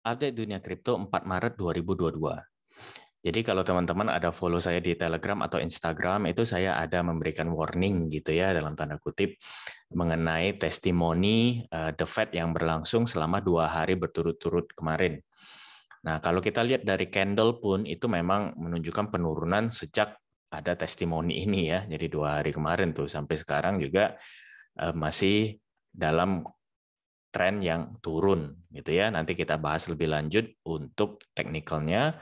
Update Dunia Kripto 4 Maret 2022. Jadi kalau teman-teman ada follow saya di Telegram atau Instagram itu saya ada memberikan warning gitu ya dalam tanda kutip mengenai testimoni uh, The Fed yang berlangsung selama dua hari berturut-turut kemarin. Nah kalau kita lihat dari candle pun itu memang menunjukkan penurunan sejak ada testimoni ini ya. Jadi dua hari kemarin tuh sampai sekarang juga uh, masih dalam tren yang turun gitu ya. Nanti kita bahas lebih lanjut untuk teknikalnya.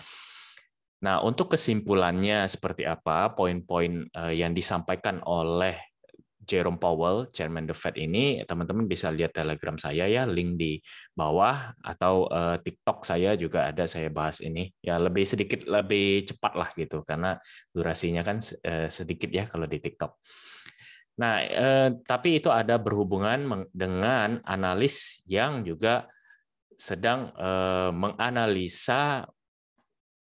Nah, untuk kesimpulannya seperti apa poin-poin eh, yang disampaikan oleh Jerome Powell, Chairman The Fed ini, teman-teman bisa lihat Telegram saya ya, link di bawah atau eh, TikTok saya juga ada saya bahas ini. Ya lebih sedikit lebih cepat lah gitu karena durasinya kan eh, sedikit ya kalau di TikTok. Nah, eh, tapi itu ada berhubungan dengan analis yang juga sedang eh, menganalisa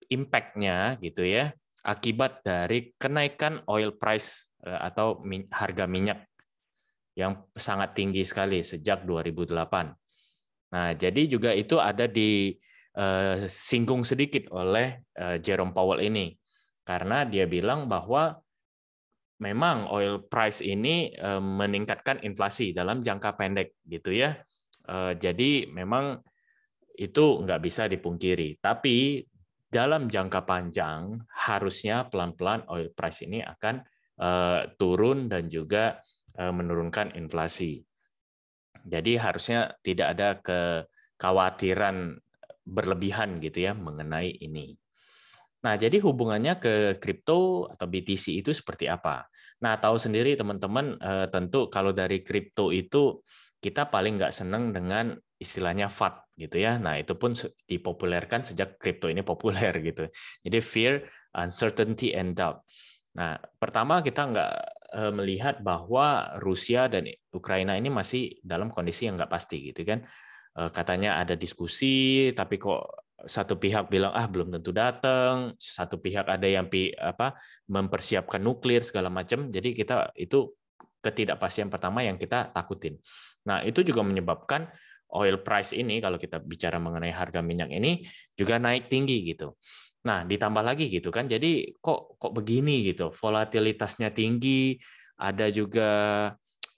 impact-nya gitu ya, akibat dari kenaikan oil price eh, atau min, harga minyak yang sangat tinggi sekali sejak 2008. Nah, jadi juga itu ada di eh, singgung sedikit oleh eh, Jerome Powell ini karena dia bilang bahwa memang oil price ini eh, meningkatkan inflasi dalam jangka pendek gitu ya. Eh, jadi memang itu nggak bisa dipungkiri. Tapi dalam jangka panjang harusnya pelan-pelan oil price ini akan eh, turun dan juga menurunkan inflasi. Jadi harusnya tidak ada kekhawatiran berlebihan gitu ya mengenai ini. Nah, jadi hubungannya ke kripto atau BTC itu seperti apa? Nah, tahu sendiri teman-teman, eh, tentu kalau dari kripto itu kita paling nggak seneng dengan istilahnya FAT gitu ya. Nah, itu pun dipopulerkan sejak kripto ini populer gitu. Jadi fear, uncertainty, and doubt. Nah, pertama kita nggak eh, melihat bahwa Rusia dan Ukraina ini masih dalam kondisi yang nggak pasti gitu kan. Eh, katanya ada diskusi, tapi kok satu pihak bilang ah belum tentu datang, satu pihak ada yang pi, apa mempersiapkan nuklir segala macam. Jadi kita itu ketidakpastian pertama yang kita takutin. Nah, itu juga menyebabkan oil price ini kalau kita bicara mengenai harga minyak ini juga naik tinggi gitu. Nah, ditambah lagi gitu kan. Jadi kok kok begini gitu. Volatilitasnya tinggi, ada juga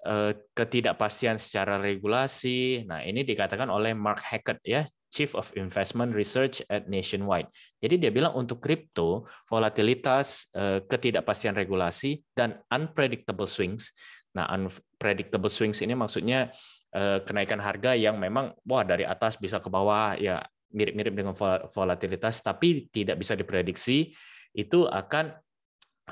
eh, ketidakpastian secara regulasi. Nah, ini dikatakan oleh Mark Hackett ya, Chief of Investment Research at Nationwide. Jadi dia bilang untuk kripto, volatilitas, eh, ketidakpastian regulasi, dan unpredictable swings. Nah, unpredictable swings ini maksudnya eh, kenaikan harga yang memang wah dari atas bisa ke bawah ya mirip-mirip dengan volatilitas tapi tidak bisa diprediksi itu akan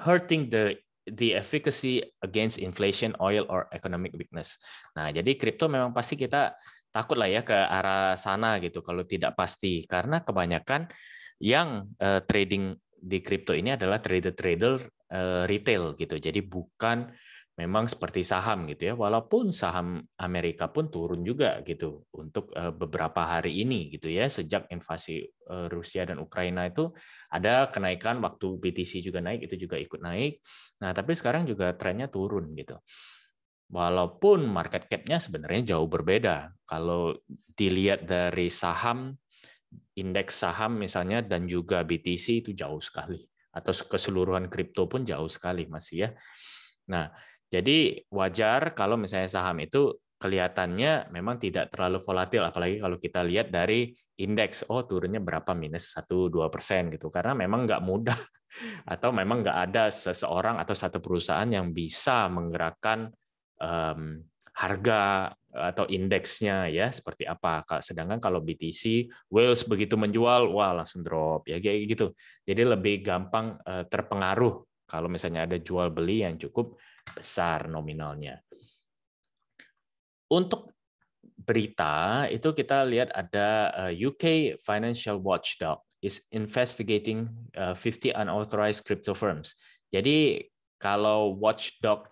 hurting the the efficacy against inflation, oil or economic weakness. Nah, jadi kripto memang pasti kita takut lah ya ke arah sana gitu kalau tidak pasti karena kebanyakan yang uh, trading di kripto ini adalah trader-trader uh, retail gitu. Jadi bukan memang seperti saham gitu ya. Walaupun saham Amerika pun turun juga gitu untuk eh, beberapa hari ini gitu ya. Sejak invasi Rusia dan Ukraina itu ada kenaikan waktu BTC juga naik itu juga ikut naik. Nah, tapi sekarang juga trennya turun gitu. Walaupun market cap-nya sebenarnya jauh berbeda. Kalau dilihat dari saham, indeks saham misalnya dan juga BTC itu jauh sekali. Atau keseluruhan kripto pun jauh sekali masih ya. Nah, jadi wajar kalau misalnya saham itu kelihatannya memang tidak terlalu volatil apalagi kalau kita lihat dari indeks oh turunnya berapa minus 1 2 persen gitu karena memang nggak mudah atau memang nggak ada seseorang atau satu perusahaan yang bisa menggerakkan um, harga atau indeksnya ya seperti apa. Sedangkan kalau BTC Wales begitu menjual, wah langsung drop ya kayak gitu. Jadi lebih gampang eh, terpengaruh kalau misalnya ada jual beli yang cukup besar nominalnya. Untuk berita itu kita lihat ada eh, UK Financial Watchdog is investigating 50 eh, unauthorized crypto firms. Jadi kalau watchdog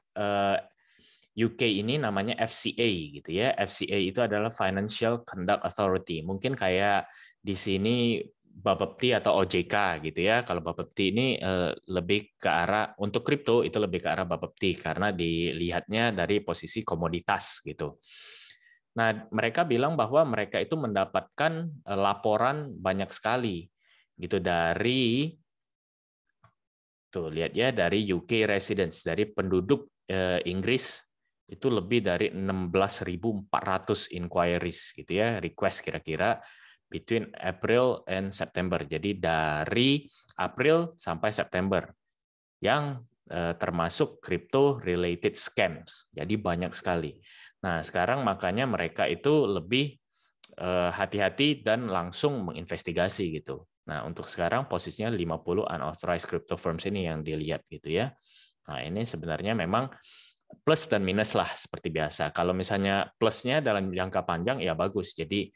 UK ini namanya FCA gitu ya. FCA itu adalah Financial Conduct Authority. Mungkin kayak di sini Bapepti atau OJK gitu ya. Kalau Bapepti ini eh, lebih ke arah untuk kripto itu lebih ke arah Bapepti karena dilihatnya dari posisi komoditas gitu. Nah, mereka bilang bahwa mereka itu mendapatkan eh, laporan banyak sekali gitu dari tuh lihat ya dari UK residents dari penduduk eh, Inggris itu lebih dari 16.400 inquiries gitu ya, request kira-kira between April and September. Jadi dari April sampai September yang eh, termasuk crypto related scams. Jadi banyak sekali. Nah, sekarang makanya mereka itu lebih eh, hati-hati dan langsung menginvestigasi gitu. Nah, untuk sekarang posisinya 50 unauthorized crypto firms ini yang dilihat gitu ya. Nah, ini sebenarnya memang plus dan minus lah seperti biasa. Kalau misalnya plusnya dalam jangka panjang ya bagus. Jadi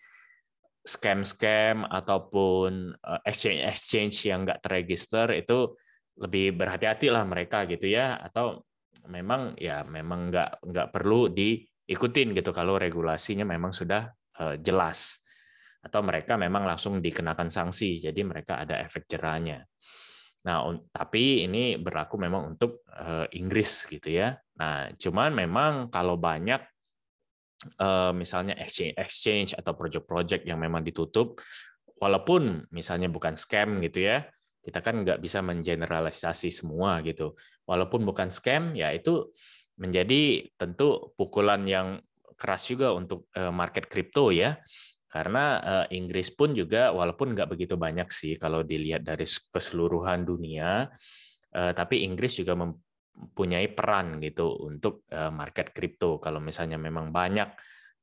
scam-scam ataupun exchange-exchange yang nggak terregister itu lebih berhati-hati lah mereka gitu ya atau memang ya memang nggak nggak perlu diikutin gitu kalau regulasinya memang sudah eh, jelas atau mereka memang langsung dikenakan sanksi jadi mereka ada efek jerahnya. Nah, tapi ini berlaku memang untuk uh, Inggris gitu ya. Nah, cuman memang kalau banyak uh, misalnya exchange exchange atau project-project yang memang ditutup, walaupun misalnya bukan scam gitu ya, kita kan nggak bisa mengeneralisasi semua gitu. Walaupun bukan scam, ya itu menjadi tentu pukulan yang keras juga untuk eh, market kripto ya. Karena uh, Inggris pun juga walaupun nggak begitu banyak sih kalau dilihat dari keseluruhan dunia, uh, tapi Inggris juga mempunyai peran gitu untuk uh, market kripto. Kalau misalnya memang banyak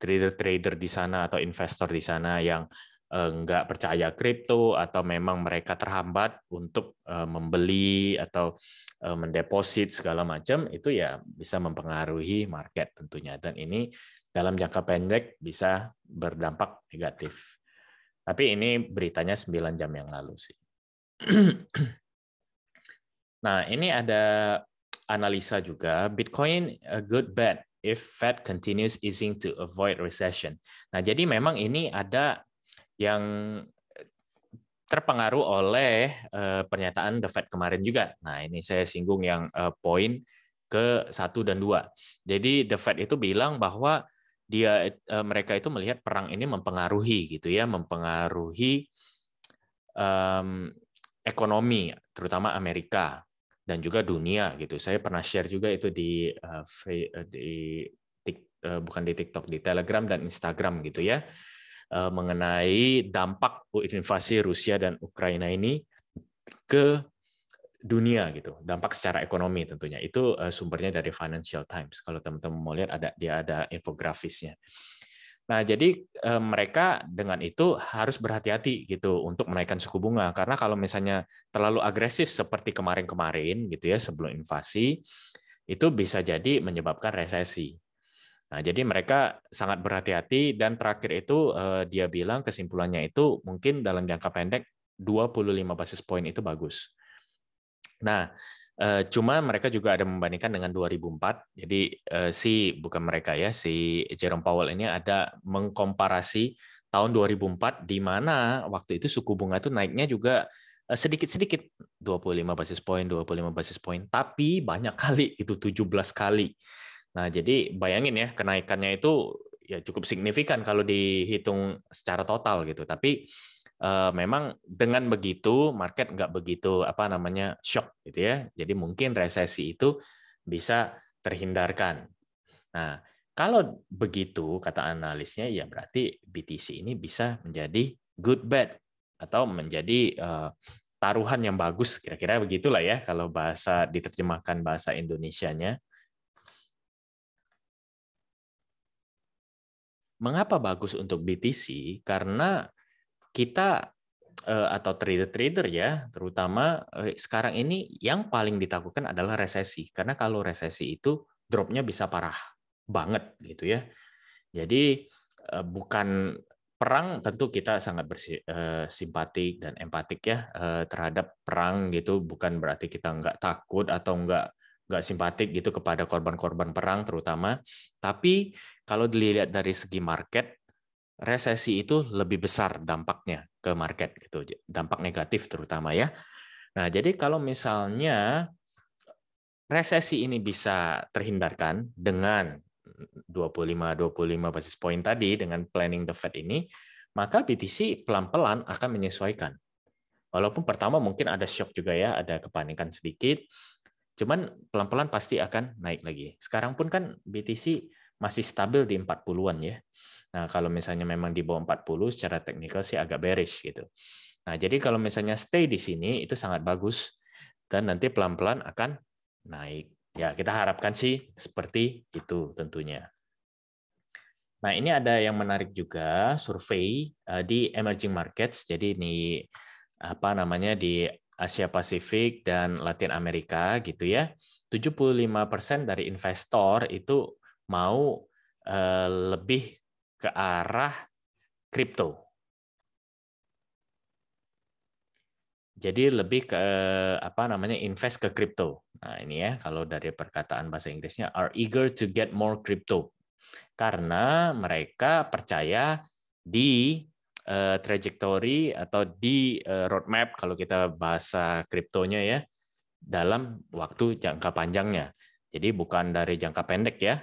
trader-trader di sana atau investor di sana yang nggak percaya kripto atau memang mereka terhambat untuk membeli atau mendeposit segala macam itu ya bisa mempengaruhi market tentunya dan ini dalam jangka pendek bisa berdampak negatif. Tapi ini beritanya 9 jam yang lalu sih. nah, ini ada analisa juga, Bitcoin a good bet if Fed continues easing to avoid recession. Nah, jadi memang ini ada yang terpengaruh oleh eh, pernyataan The Fed kemarin juga. Nah, ini saya singgung yang uh, poin ke satu dan dua. Jadi The Fed itu bilang bahwa dia eh, mereka itu melihat perang ini mempengaruhi gitu ya, mempengaruhi um, ekonomi terutama Amerika dan juga dunia gitu. Saya pernah share juga itu di uh, di tik, uh, bukan di TikTok, di Telegram dan Instagram gitu ya. Uh, mengenai dampak invasi Rusia dan Ukraina ini ke dunia gitu dampak secara ekonomi tentunya itu eh, sumbernya dari Financial Times kalau teman-teman mau lihat ada dia ada infografisnya nah jadi eh, mereka dengan itu harus berhati-hati gitu untuk menaikkan suku bunga karena kalau misalnya terlalu agresif seperti kemarin-kemarin gitu ya sebelum invasi itu bisa jadi menyebabkan resesi Nah, jadi mereka sangat berhati-hati dan terakhir itu eh, dia bilang kesimpulannya itu mungkin dalam jangka pendek 25 basis point itu bagus. Nah, eh, cuma mereka juga ada membandingkan dengan 2004. Jadi eh, si bukan mereka ya, si Jerome Powell ini ada mengkomparasi tahun 2004 di mana waktu itu suku bunga itu naiknya juga eh, sedikit-sedikit 25 basis point, 25 basis point, tapi banyak kali itu 17 kali. Nah, jadi bayangin ya kenaikannya itu ya cukup signifikan kalau dihitung secara total gitu. Tapi uh, memang dengan begitu market nggak begitu apa namanya shock gitu ya. Jadi mungkin resesi itu bisa terhindarkan. Nah, kalau begitu kata analisnya ya berarti BTC ini bisa menjadi good bet atau menjadi uh, taruhan yang bagus kira-kira begitulah ya kalau bahasa diterjemahkan bahasa Indonesianya. Mengapa bagus untuk BTC? Karena kita eh, atau trader-trader ya, terutama eh, sekarang ini yang paling ditakutkan adalah resesi. Karena kalau resesi itu dropnya bisa parah banget gitu ya. Jadi eh, bukan perang tentu kita sangat bersimpatik dan empatik ya terhadap perang gitu bukan berarti kita nggak takut atau nggak nggak simpatik gitu kepada korban-korban perang terutama tapi kalau dilihat dari segi market resesi itu lebih besar dampaknya ke market gitu, dampak negatif terutama ya. Nah, jadi kalau misalnya resesi ini bisa terhindarkan dengan 25 25 basis point tadi dengan planning the Fed ini, maka BTC pelan-pelan akan menyesuaikan. Walaupun pertama mungkin ada shock juga ya, ada kepanikan sedikit, cuman pelan-pelan pasti akan naik lagi. Sekarang pun kan BTC masih stabil di 40-an ya. Nah, kalau misalnya memang di bawah 40 secara teknikal sih agak bearish gitu. Nah, jadi kalau misalnya stay di sini itu sangat bagus dan nanti pelan-pelan akan naik. Ya, kita harapkan sih seperti itu tentunya. Nah, ini ada yang menarik juga survei eh, di emerging markets. Jadi ini apa namanya di Asia Pasifik dan Latin Amerika gitu ya. 75% dari investor itu mau eh, lebih ke arah kripto. Jadi lebih ke eh, apa namanya invest ke kripto. Nah, ini ya kalau dari perkataan bahasa Inggrisnya are eager to get more crypto. Karena mereka percaya di uh, eh, trajectory atau di uh, roadmap kalau kita bahasa kriptonya ya dalam waktu jangka panjangnya. Jadi bukan dari jangka pendek ya,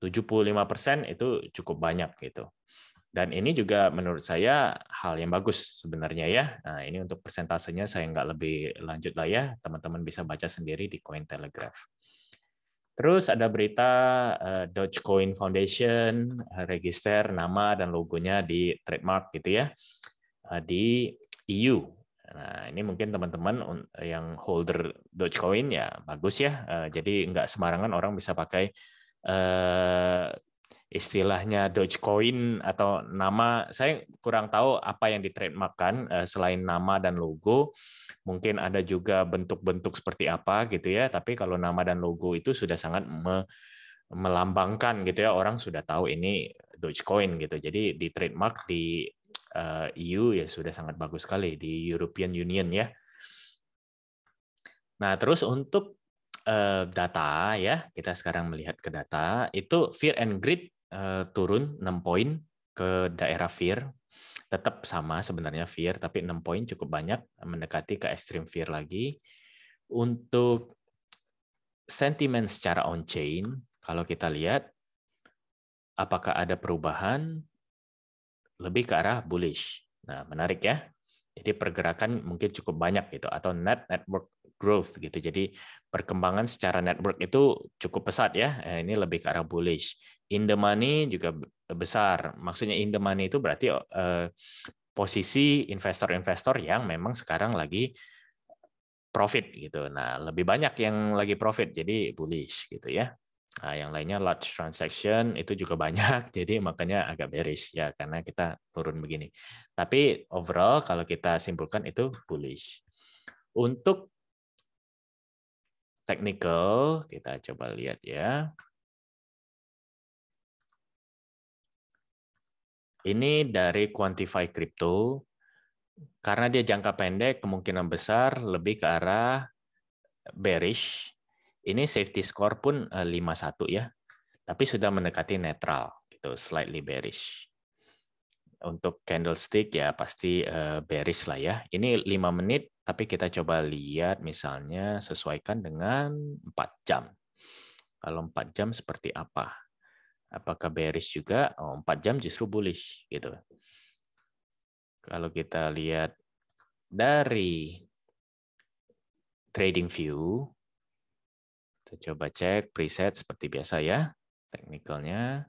75% itu cukup banyak gitu. Dan ini juga menurut saya hal yang bagus sebenarnya ya. Nah, ini untuk persentasenya saya nggak lebih lanjut lah ya. Teman-teman bisa baca sendiri di Coin Telegraph Terus ada berita eh, Dogecoin Foundation eh, register nama dan logonya di trademark gitu ya eh, di EU. Nah, ini mungkin teman-teman yang holder Dogecoin ya bagus ya. Jadi nggak sembarangan orang bisa pakai uh, istilahnya Dogecoin atau nama saya kurang tahu apa yang ditrademarkkan uh, selain nama dan logo mungkin ada juga bentuk-bentuk seperti apa gitu ya tapi kalau nama dan logo itu sudah sangat me melambangkan gitu ya orang sudah tahu ini Dogecoin gitu jadi di trademark di uh, EU ya sudah sangat bagus sekali di European Union ya nah terus untuk Eh, data ya, kita sekarang melihat ke data, itu fear and greed eh, turun 6 poin ke daerah fear. Tetap sama sebenarnya fear, tapi 6 poin cukup banyak mendekati ke extreme fear lagi. Untuk sentimen secara on-chain, kalau kita lihat apakah ada perubahan lebih ke arah bullish. Nah, menarik ya. Jadi pergerakan mungkin cukup banyak gitu atau net network growth gitu. Jadi perkembangan secara network itu cukup pesat ya. Eh, ini lebih ke arah bullish. In the money juga besar. Maksudnya in the money itu berarti uh, posisi investor-investor yang memang sekarang lagi profit gitu. Nah, lebih banyak yang lagi profit jadi bullish gitu ya. Nah, yang lainnya large transaction itu juga banyak, jadi makanya agak bearish ya karena kita turun begini. Tapi overall kalau kita simpulkan itu bullish. Untuk technical, kita coba lihat ya. Ini dari Quantify Crypto. Karena dia jangka pendek, kemungkinan besar lebih ke arah bearish. Ini safety score pun 51 eh, ya. Tapi sudah mendekati netral, gitu, slightly bearish. Untuk candlestick ya pasti eh, bearish lah ya. Ini 5 menit tapi kita coba lihat misalnya sesuaikan dengan 4 jam. Kalau 4 jam seperti apa? Apakah bearish juga? Oh, 4 jam justru bullish gitu. Kalau kita lihat dari trading view, kita coba cek preset seperti biasa ya, teknikalnya.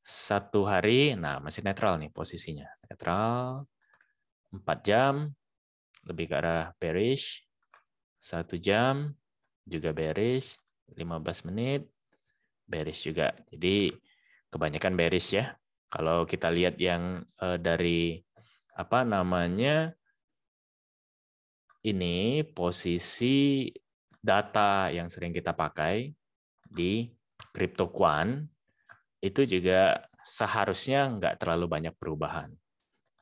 Satu hari, nah masih netral nih posisinya. Netral, 4 jam, lebih ke arah bearish. Satu jam juga bearish. 15 menit bearish juga. Jadi kebanyakan bearish ya. Kalau kita lihat yang eh, dari apa namanya ini posisi data yang sering kita pakai di crypto itu juga seharusnya nggak terlalu banyak perubahan.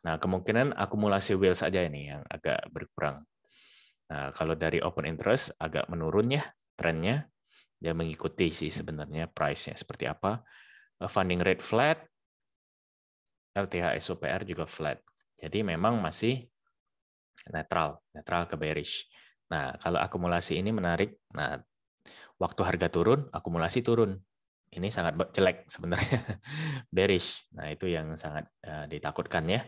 Nah, kemungkinan akumulasi will saja ini yang agak berkurang. Nah, kalau dari open interest agak menurun ya trennya. Dia mengikuti sih sebenarnya price-nya seperti apa. Eh, funding rate flat, LTH SOPR juga flat. Jadi memang masih netral, netral ke bearish. Nah, kalau akumulasi ini menarik. Nah, waktu harga turun, akumulasi turun ini sangat jelek sebenarnya bearish. Nah itu yang sangat uh, ditakutkan ya.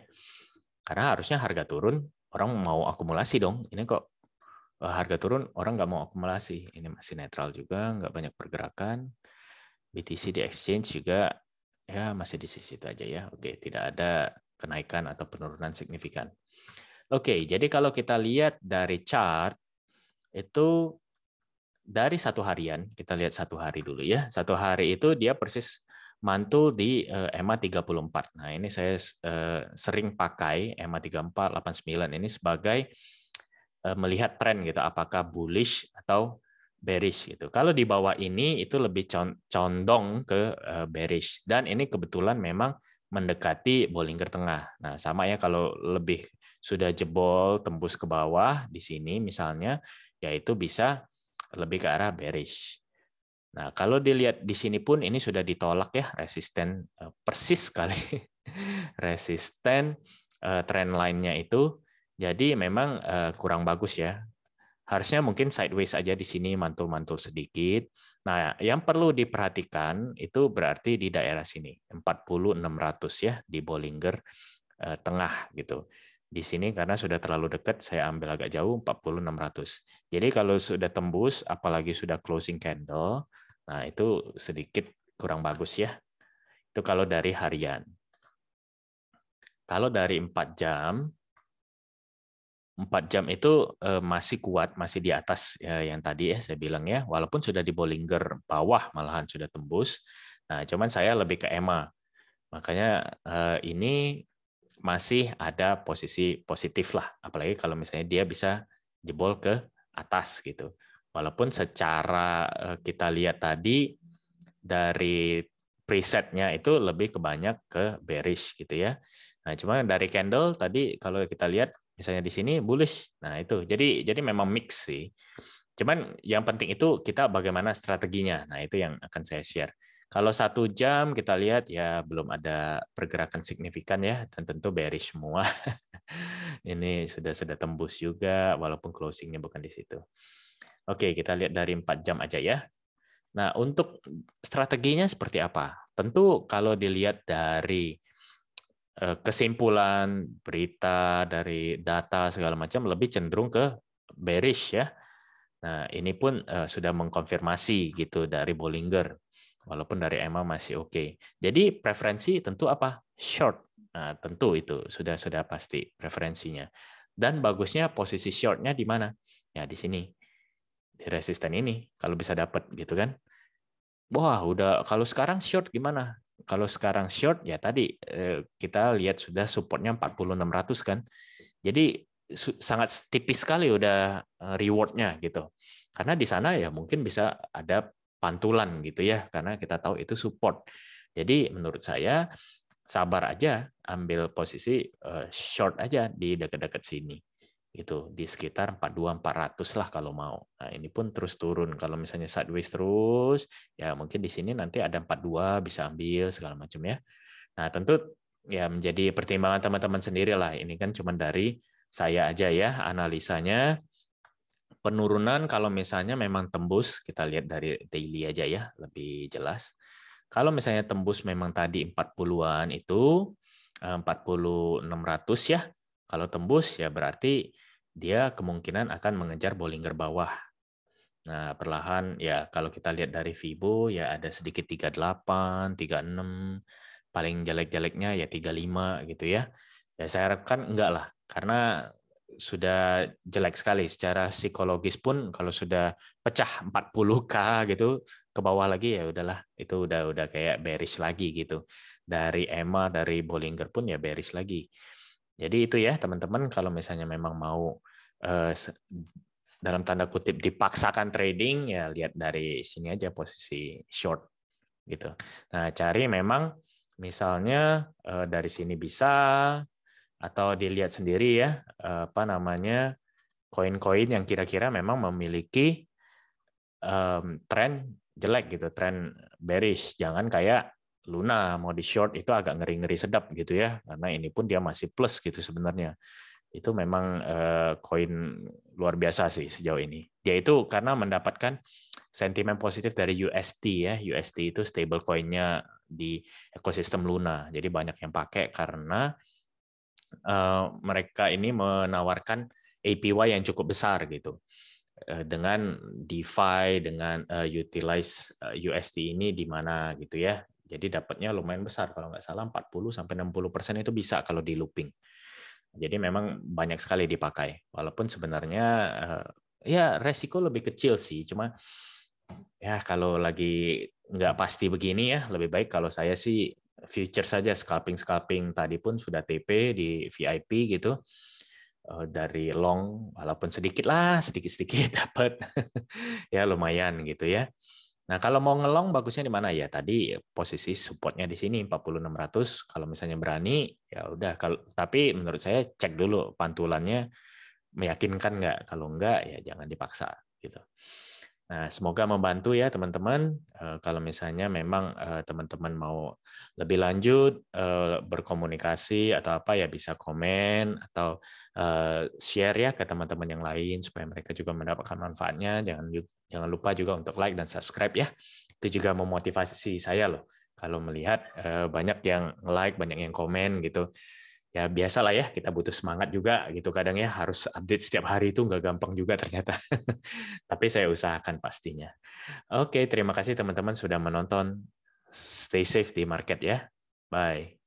Karena harusnya harga turun orang mau akumulasi dong. Ini kok eh, harga turun orang nggak mau akumulasi. Ini masih netral juga, nggak banyak pergerakan. BTC di exchange juga ya masih di sisi itu aja ya. Oke tidak ada kenaikan atau penurunan signifikan. Oke jadi kalau kita lihat dari chart itu dari satu harian, kita lihat satu hari dulu ya. Satu hari itu dia persis mantul di eh, EMA 34. Nah, ini saya eh, sering pakai EMA 34, 89 ini sebagai eh, melihat tren gitu, apakah bullish atau bearish gitu. Kalau di bawah ini itu lebih condong ke bearish dan ini kebetulan memang mendekati Bollinger Tengah. Nah, sama ya kalau lebih sudah jebol tembus ke bawah di sini misalnya, yaitu bisa lebih ke arah bearish. Nah, kalau dilihat di sini pun ini sudah ditolak ya, resisten eh, persis sekali. resisten eh, trend line-nya itu. Jadi memang eh, kurang bagus ya. Harusnya mungkin sideways aja di sini mantul-mantul sedikit. Nah, yang perlu diperhatikan itu berarti di daerah sini 40600 ya di Bollinger tengah gitu. Di sini karena sudah terlalu dekat, saya ambil agak jauh 40.600. Jadi kalau sudah tembus, apalagi sudah closing candle, nah itu sedikit kurang bagus ya. Itu kalau dari harian. Kalau dari 4 jam, 4 jam itu eh, masih kuat, masih di atas ya, yang tadi ya saya bilang ya, walaupun sudah di Bollinger bawah malahan sudah tembus. Nah, cuman saya lebih ke EMA. Makanya eh, ini masih ada posisi positif lah apalagi kalau misalnya dia bisa jebol ke atas gitu walaupun secara eh, kita lihat tadi dari presetnya itu lebih kebanyak ke bearish gitu ya nah cuma dari candle tadi kalau kita lihat misalnya di sini bullish nah itu jadi jadi memang mix sih cuman yang penting itu kita bagaimana strateginya nah itu yang akan saya share kalau satu jam kita lihat ya belum ada pergerakan signifikan ya dan tentu bearish semua. ini sudah sudah tembus juga walaupun closingnya bukan di situ. Oke kita lihat dari empat jam aja ya. Nah untuk strateginya seperti apa? Tentu kalau dilihat dari eh, kesimpulan berita dari data segala macam lebih cenderung ke bearish ya. Nah, ini pun eh, sudah mengkonfirmasi gitu dari Bollinger walaupun dari Emma masih oke. Okay. Jadi preferensi tentu apa? Short. Nah, tentu itu sudah sudah pasti preferensinya. Dan bagusnya posisi shortnya di mana? Ya di sini di resisten ini kalau bisa dapat gitu kan. Wah udah kalau sekarang short gimana? Kalau sekarang short ya tadi eh, kita lihat sudah supportnya 4600 kan. Jadi sangat tipis sekali udah eh, rewardnya gitu karena di sana ya mungkin bisa ada pantulan gitu ya karena kita tahu itu support. Jadi menurut saya sabar aja ambil posisi eh, short aja di dekat-dekat sini itu di sekitar 42 400 lah kalau mau. Nah, ini pun terus turun. Kalau misalnya sideways terus, ya mungkin di sini nanti ada 42 bisa ambil segala macam ya. Nah, tentu ya menjadi pertimbangan teman-teman sendiri lah. Ini kan cuma dari saya aja ya analisanya penurunan kalau misalnya memang tembus kita lihat dari daily aja ya lebih jelas kalau misalnya tembus memang tadi 40-an itu 4600 eh, ya kalau tembus ya berarti dia kemungkinan akan mengejar Bollinger bawah nah perlahan ya kalau kita lihat dari Fibo ya ada sedikit 38 36 paling jelek-jeleknya ya 35 gitu ya ya saya harapkan enggak lah karena sudah jelek sekali secara psikologis pun kalau sudah pecah 40k gitu ke bawah lagi ya udahlah itu udah udah kayak bearish lagi gitu dari Emma dari Bollinger pun ya bearish lagi jadi itu ya teman-teman kalau misalnya memang mau eh, dalam tanda kutip dipaksakan trading ya lihat dari sini aja posisi short gitu nah cari memang misalnya eh, dari sini bisa atau dilihat sendiri ya apa namanya koin-koin yang kira-kira memang memiliki um, tren jelek gitu, tren bearish. Jangan kayak Luna mau di short itu agak ngeri-ngeri sedap gitu ya, karena ini pun dia masih plus gitu sebenarnya. Itu memang eh, koin uh, luar biasa sih sejauh ini. yaitu karena mendapatkan sentimen positif dari UST ya, UST itu stable koinnya di ekosistem Luna. Jadi banyak yang pakai karena Eh, mereka ini menawarkan APY yang cukup besar gitu eh, dengan DeFi dengan uh, utilize UST USD ini di mana gitu ya jadi dapatnya lumayan besar kalau nggak salah 40 sampai 60 persen itu bisa kalau di looping jadi memang banyak sekali dipakai walaupun sebenarnya uh, ya resiko lebih kecil sih cuma ya kalau lagi nggak pasti begini ya lebih baik kalau saya sih future saja scalping scalping tadi pun sudah TP di VIP gitu eh, dari long walaupun sedikit lah sedikit sedikit dapat ya lumayan gitu ya nah kalau mau ngelong bagusnya di mana ya tadi posisi supportnya di sini ratus kalau misalnya berani ya udah kalau tapi menurut saya cek dulu pantulannya meyakinkan nggak kalau nggak ya jangan dipaksa gitu Nah, semoga membantu ya teman-teman. Eh, kalau misalnya memang eh, teman-teman mau lebih lanjut eh, berkomunikasi atau apa ya bisa komen atau share ya ke teman-teman yang lain supaya mereka juga mendapatkan manfaatnya. Jangan jangan lupa juga untuk like dan subscribe ya. Itu juga memotivasi saya loh kalau melihat banyak yang like, banyak yang komen gitu ya biasa lah ya kita butuh semangat juga gitu kadang ya harus update setiap hari itu nggak gampang juga ternyata tapi saya usahakan pastinya oke terima kasih teman-teman sudah menonton stay safe di market ya bye